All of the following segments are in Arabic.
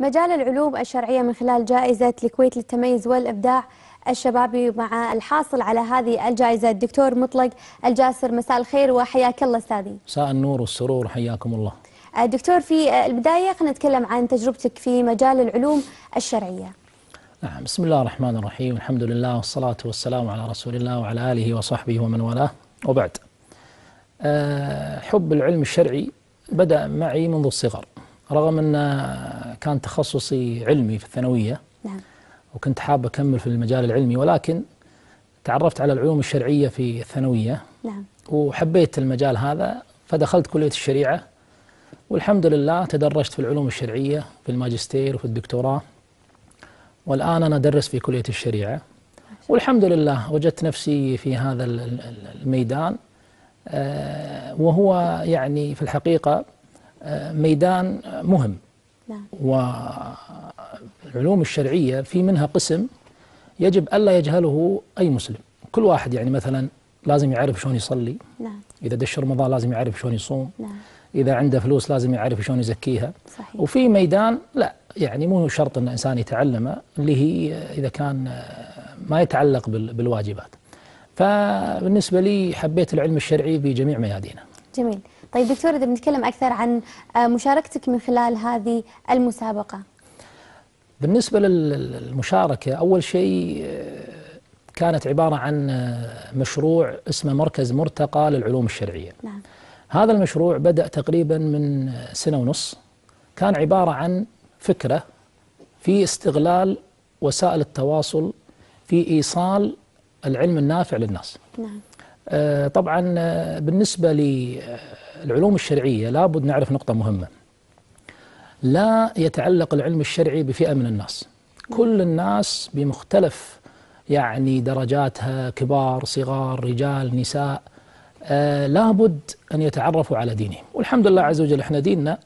مجال العلوم الشرعية من خلال جائزة الكويت للتميز والإبداع الشبابي مع الحاصل على هذه الجائزة الدكتور مطلق الجاسر مساء الخير وحياك الله أستاذي مساء النور والسرور حياكم الله دكتور في البداية خلينا نتكلم عن تجربتك في مجال العلوم الشرعية نعم بسم الله الرحمن الرحيم الحمد لله والصلاة والسلام على رسول الله وعلى آله وصحبه ومن والاه وبعد آه، حب العلم الشرعي بدأ معي منذ الصغر رغم أن كان تخصصي علمي في الثانوية نعم وكنت حاب أكمل في المجال العلمي ولكن تعرفت على العلوم الشرعية في الثانوية نعم وحبيت المجال هذا فدخلت كلية الشريعة والحمد لله تدرجت في العلوم الشرعية في الماجستير وفي الدكتوراه والآن أنا أدرس في كلية الشريعة والحمد لله وجدت نفسي في هذا الميدان آه، وهو يعني في الحقيقة آه، ميدان مهم نعم. والعلوم الشرعية في منها قسم يجب ألا يجهله أي مسلم كل واحد يعني مثلا لازم يعرف شلون يصلي نعم. إذا دش رمضان لازم يعرف شلون يصوم نعم. إذا عنده فلوس لازم يعرف شلون يزكيها صحيح. وفي ميدان لا يعني مو شرط أن الإنسان يتعلمه اللي هي إذا كان ما يتعلق بالواجبات فبالنسبة لي حبيت العلم الشرعي بجميع ميادينه جميل طيب دكتورة إذا بنتكلم أكثر عن آه، مشاركتك من خلال هذه المسابقة بالنسبة للمشاركة أول شيء آه، كانت عبارة عن آه، مشروع اسمه مركز مرتقى للعلوم الشرعية نعم. هذا المشروع بدأ تقريبا من سنة ونص كان عبارة عن فكرة في استغلال وسائل التواصل في إيصال العلم النافع للناس نعم. آه، طبعا آه، بالنسبة للعلوم الشرعية لابد نعرف نقطة مهمة لا يتعلق العلم الشرعي بفئة من الناس كل الناس بمختلف يعني درجاتها كبار صغار رجال نساء آه لابد أن يتعرفوا على دينهم والحمد لله عز وجل احنا ديننا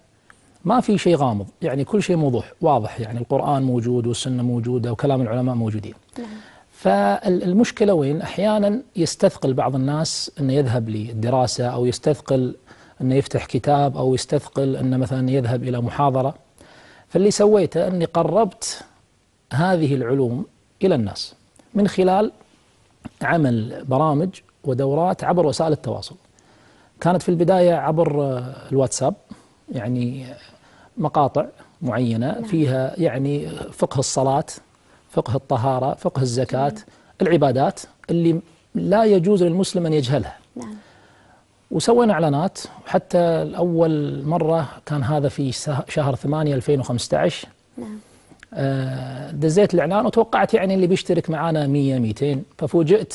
ما في شيء غامض يعني كل شيء موضوح واضح يعني القرآن موجود والسنة موجودة وكلام العلماء موجودين نعم. فالمشكلة وين أحيانا يستثقل بعض الناس أنه يذهب للدراسة أو يستثقل أنه يفتح كتاب أو يستثقل أنه مثلا يذهب إلى محاضرة فاللي سويته أني قربت هذه العلوم إلى الناس من خلال عمل برامج ودورات عبر وسائل التواصل كانت في البداية عبر الواتساب يعني مقاطع معينة نعم. فيها يعني فقه الصلاة فقه الطهارة فقه الزكاة العبادات اللي لا يجوز للمسلم أن يجهلها نعم. وسوينا اعلانات وحتى اول مره كان هذا في شهر 8 2015 نعم آه دزيت الاعلان وتوقعت يعني اللي بيشترك معنا 100 200 ففوجئت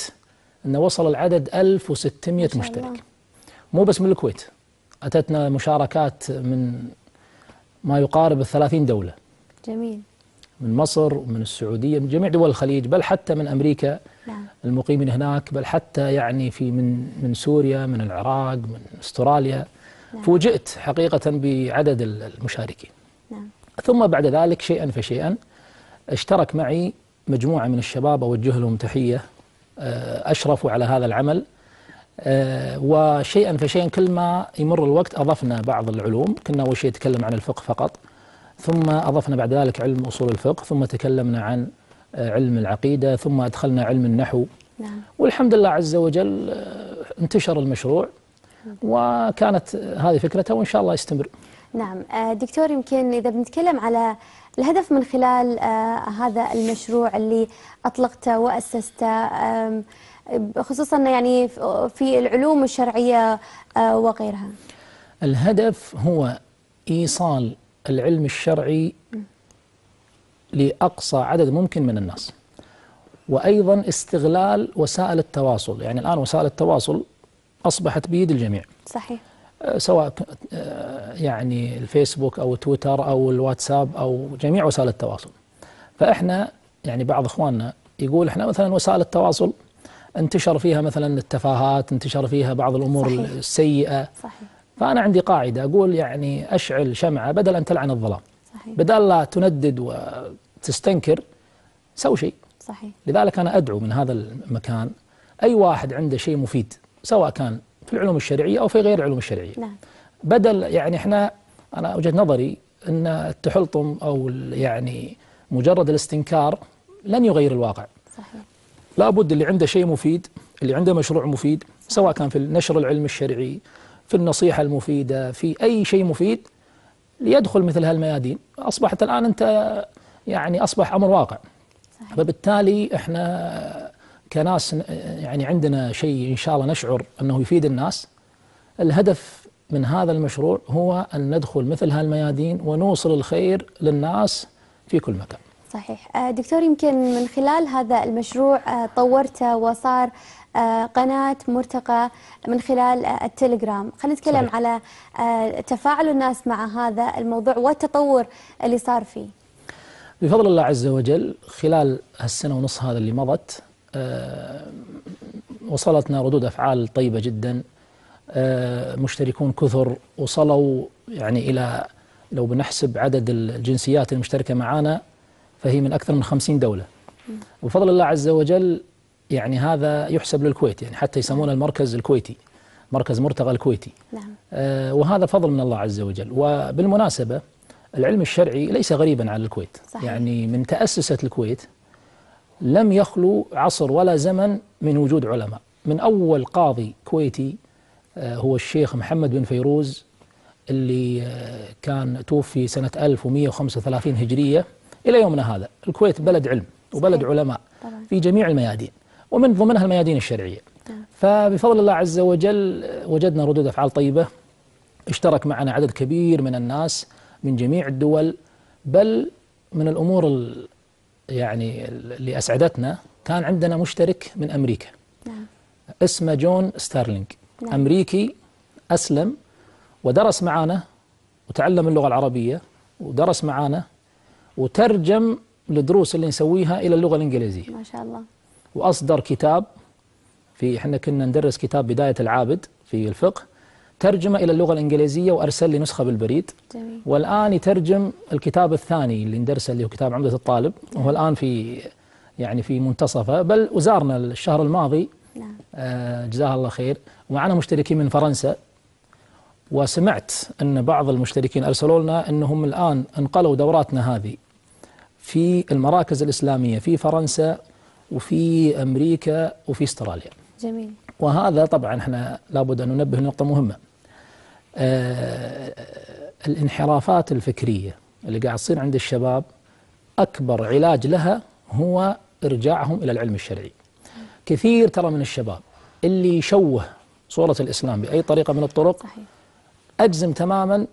انه وصل العدد 1600 مشترك الله. مو بس من الكويت اتتنا مشاركات من ما يقارب ال 30 دوله جميل من مصر ومن السعودية من جميع دول الخليج بل حتى من أمريكا نعم. المقيمين هناك بل حتى يعني في من من سوريا من العراق من استراليا نعم. فوجئت حقيقة بعدد المشاركين نعم. ثم بعد ذلك شيئا فشيئا اشترك معي مجموعة من الشباب أوجه لهم تحية آه، أشرفوا على هذا العمل آه، وشيئا فشيئا كل ما يمر الوقت أضفنا بعض العلوم كنا أول شيء نتكلم عن الفقه فقط ثم أضفنا بعد ذلك علم أصول الفقه ثم تكلمنا عن آه، علم العقيدة ثم أدخلنا علم النحو نعم. والحمد لله عز وجل آه، انتشر المشروع نعم. وكانت هذه فكرته وإن شاء الله يستمر نعم آه، دكتور يمكن إذا بنتكلم على الهدف من خلال هذا المشروع اللي أطلقته وأسسته خصوصا يعني في العلوم الشرعية وغيرها الهدف هو إيصال العلم الشرعي لأقصى عدد ممكن من الناس وأيضا استغلال وسائل التواصل يعني الآن وسائل التواصل أصبحت بيد الجميع صحيح أه، سواء أه، يعني الفيسبوك أو تويتر أو الواتساب أو جميع وسائل التواصل فإحنا يعني بعض إخواننا يقول إحنا مثلا وسائل التواصل انتشر فيها مثلا التفاهات انتشر فيها بعض الأمور صحيح. السيئة صحيح. فأنا عندي قاعدة أقول يعني أشعل شمعة بدل أن تلعن الظلام صحيح. بدل لا تندد وتستنكر سوي شيء صحيح. لذلك أنا أدعو من هذا المكان أي واحد عنده شيء مفيد سواء كان في العلوم الشرعية أو في غير العلوم الشرعية نعم. بدل يعني إحنا أنا وجهة نظري أن التحلطم أو يعني مجرد الاستنكار لن يغير الواقع صحيح. لابد اللي عنده شيء مفيد اللي عنده مشروع مفيد صحيح. سواء كان في النشر العلم الشرعي في النصيحة المفيدة في أي شيء مفيد ليدخل مثل هالميادين أصبحت الآن أنت يعني أصبح أمر واقع صحيح. فبالتالي إحنا كناس يعني عندنا شيء إن شاء الله نشعر أنه يفيد الناس الهدف من هذا المشروع هو أن ندخل مثل هالميادين ونوصل الخير للناس في كل مكان صحيح آه، دكتور يمكن من خلال هذا المشروع آه، طورته وصار آه، قناة مرتقى من خلال التليجرام خلينا نتكلم على تفاعل الناس مع هذا الموضوع والتطور اللي صار فيه بفضل الله عز وجل خلال السنة ونصف هذا اللي مضت وصلتنا ردود أفعال طيبة جدا مشتركون كثر وصلوا يعني إلى لو بنحسب عدد الجنسيات المشتركة معنا فهي من أكثر من 50 دولة وفضل الله عز وجل يعني هذا يحسب للكويت يعني حتى يسمونه المركز الكويتي مركز مرتقى الكويتي نعم. آه وهذا فضل من الله عز وجل وبالمناسبة العلم الشرعي ليس غريبا على الكويت صحيح. يعني من تأسست الكويت لم يخلو عصر ولا زمن من وجود علماء من أول قاضي كويتي آه هو الشيخ محمد بن فيروز اللي آه، كان توفي سنة 1135 هجرية إلى يومنا هذا الكويت بلد علم وبلد علماء طبعا. في جميع الميادين ومن ضمنها الميادين الشرعية طبعا. نعم. فبفضل الله عز وجل وجدنا ردود أفعال طيبة اشترك معنا عدد كبير من الناس من جميع الدول بل من الأمور يعني اللي أسعدتنا كان عندنا مشترك من أمريكا نعم. اسمه جون ستارلينج نعم. أمريكي أسلم ودرس معانا وتعلم اللغة العربية ودرس معانا وترجم الدروس اللي نسويها إلى اللغة الإنجليزية ما شاء الله وأصدر كتاب في احنا كنا ندرس كتاب بداية العابد في الفقه ترجمه إلى اللغة الإنجليزية وأرسل لي نسخة بالبريد جميل. والآن يترجم الكتاب الثاني اللي ندرسه اللي هو كتاب عمدة الطالب وهو الآن في يعني في منتصفه بل وزارنا الشهر الماضي نعم. آه، جزاها الله خير ومعنا مشتركين من فرنسا وسمعت أن بعض المشتركين أرسلوا لنا أنهم الآن انقلوا دوراتنا هذه في المراكز الإسلامية في فرنسا وفي أمريكا وفي استراليا جميل وهذا طبعا احنا لابد أن ننبه نقطة مهمة آه الانحرافات الفكرية اللي قاعد تصير عند الشباب أكبر علاج لها هو إرجاعهم إلى العلم الشرعي كثير ترى من الشباب اللي يشوه صورة الإسلام بأي طريقة من الطرق صحيح. أجزم تماما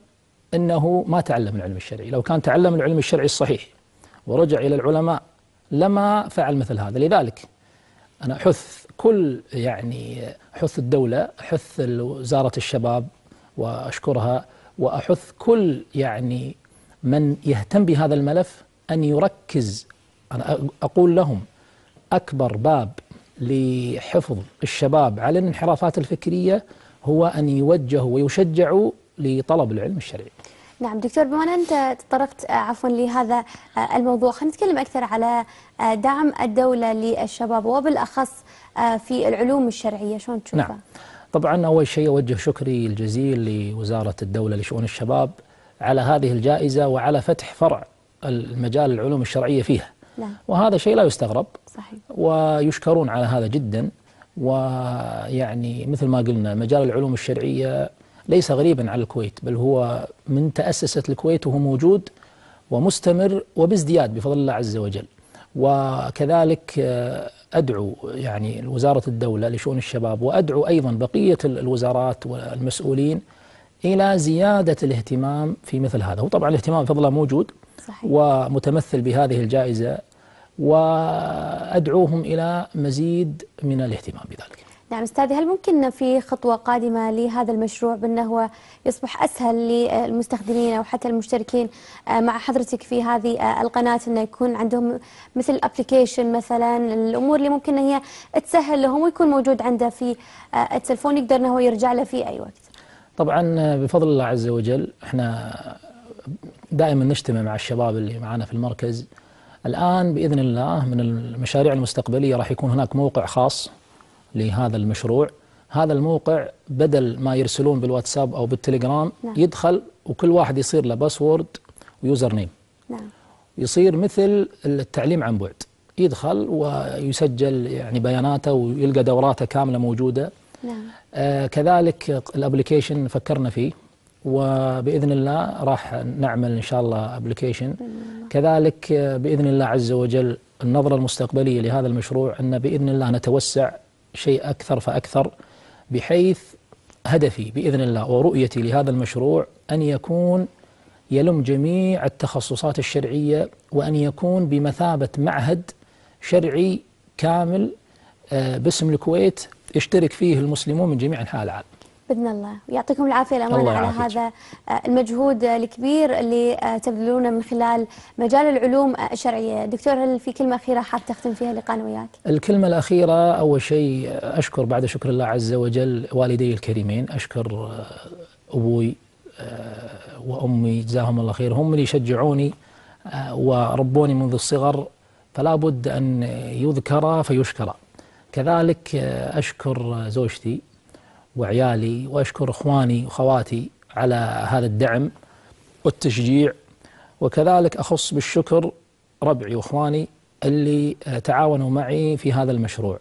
أنه ما تعلم العلم الشرعي لو كان تعلم العلم الشرعي الصحيح ورجع إلى العلماء لما فعل مثل هذا لذلك أنا أحث كل يعني أحث الدولة أحث وزارة الشباب وأشكرها وأحث كل يعني من يهتم بهذا الملف أن يركز أنا أقول لهم أكبر باب لحفظ الشباب على الانحرافات الفكرية هو أن يوجهوا ويشجعوا لطلب العلم الشرعي نعم دكتور بما أن أنت تطرقت آه، عفوا لهذا آه، الموضوع خلينا نتكلم أكثر على آه، دعم الدولة للشباب وبالأخص في العلوم الشرعية شلون تشوفها؟ نعم طبعا أول شيء أوجه شكري الجزيل لوزارة الدولة لشؤون الشباب على هذه الجائزة وعلى فتح فرع المجال العلوم الشرعية فيها نعم. وهذا شيء لا يستغرب صحيح. ويشكرون على هذا جدا ويعني مثل ما قلنا مجال العلوم الشرعية ليس غريبا على الكويت بل هو من تأسست الكويت وهو موجود ومستمر وبازدياد بفضل الله عز وجل وكذلك آه، أدعو يعني وزارة الدولة لشؤون الشباب وأدعو أيضا بقية الوزارات والمسؤولين إلى زيادة الاهتمام في مثل هذا وطبعا الاهتمام بفضل الله موجود صحيح. ومتمثل بهذه الجائزة وأدعوهم إلى مزيد من الاهتمام بذلك نعم استاذي هل ممكن في خطوه قادمه لهذا المشروع بانه هو يصبح اسهل للمستخدمين او حتى المشتركين آه، مع حضرتك في هذه آه، القناه انه يكون عندهم مثل ابلكيشن مثلا الامور اللي ممكن ان هي تسهل لهم ويكون موجود عنده في آه، التلفون يقدر انه هو يرجع له في اي وقت. طبعا بفضل الله عز وجل احنا دائما نجتمع مع الشباب اللي معنا في المركز الان باذن الله من المشاريع المستقبليه راح يكون هناك موقع خاص لهذا المشروع هذا الموقع بدل ما يرسلون بالواتساب أو بالتليجرام نعم. يدخل وكل واحد يصير له باسورد ويوزر نيم نعم. يصير مثل التعليم عن بعد يدخل ويسجل يعني بياناته ويلقى دوراته كاملة موجودة نعم. آه كذلك الابلكيشن فكرنا فيه وباذن الله راح نعمل ان شاء الله ابلكيشن كذلك آه، باذن الله عز وجل النظره المستقبليه لهذا المشروع ان باذن الله نتوسع شيء أكثر فأكثر بحيث هدفي بإذن الله ورؤيتي لهذا المشروع أن يكون يلم جميع التخصصات الشرعية وأن يكون بمثابة معهد شرعي كامل آه، باسم الكويت يشترك فيه المسلمون من جميع أنحاء العالم باذن الله ويعطيكم العافيه الامانه على هذا المجهود الكبير اللي آه، تبذلونه من خلال مجال العلوم الشرعيه، دكتور هل في كلمه اخيره حاب تختم فيها لقانا وياك؟ الكلمه الاخيره اول شيء اشكر بعد شكر الله عز وجل والدي الكريمين، اشكر آه، ابوي آه، وامي جزاهم الله خير، هم اللي شجعوني وربوني منذ الصغر فلا بد ان يذكر فيشكر. كذلك اشكر زوجتي وعيالي واشكر اخواني وخواتي على هذا الدعم والتشجيع وكذلك اخص بالشكر ربعي واخواني اللي تعاونوا معي في هذا المشروع.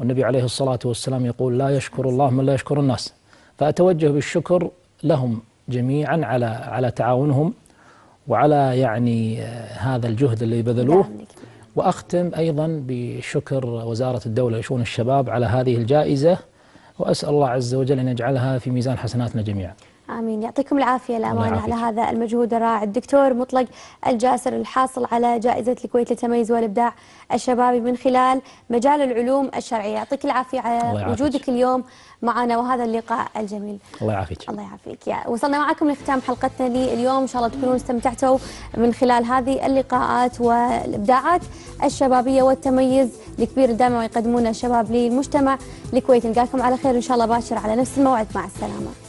والنبي عليه الصلاه والسلام يقول لا يشكر الله من لا يشكر الناس. فاتوجه بالشكر لهم جميعا على على تعاونهم وعلى يعني آه، هذا الجهد اللي بذلوه واختم ايضا بشكر وزاره الدوله لشؤون الشباب على هذه الجائزه وأسأل الله عز وجل أن يجعلها في ميزان حسناتنا جميعا امين يعطيكم العافيه الامانه على هذا المجهود الرائع الدكتور مطلق الجاسر الحاصل على جائزه الكويت للتميز والابداع الشبابي من خلال مجال العلوم الشرعيه يعطيك العافيه على وجودك اليوم معنا وهذا اللقاء الجميل الله يعافيك الله يعافيك يا وصلنا معكم لختام حلقتنا لليوم ان شاء الله تكونوا استمتعتوا من خلال هذه اللقاءات والابداعات الشبابيه والتميز الكبير دائما يقدمونه الشباب للمجتمع الكويتي نلقاكم على خير ان شاء الله باشر على نفس الموعد مع السلامه